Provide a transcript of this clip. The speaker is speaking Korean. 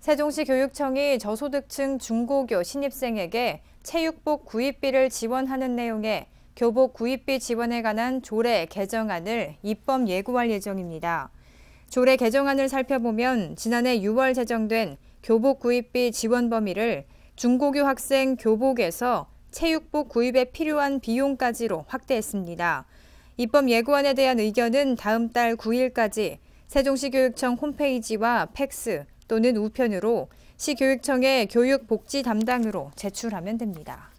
세종시 교육청이 저소득층 중고교 신입생에게 체육복 구입비를 지원하는 내용의 교복 구입비 지원에 관한 조례 개정안을 입법 예고할 예정입니다. 조례 개정안을 살펴보면 지난해 6월 제정된 교복 구입비 지원 범위를 중고교 학생 교복에서 체육복 구입에 필요한 비용까지로 확대했습니다. 입법 예고안에 대한 의견은 다음 달 9일까지 세종시교육청 홈페이지와 팩스, 또는 우편으로 시교육청의 교육복지 담당으로 제출하면 됩니다.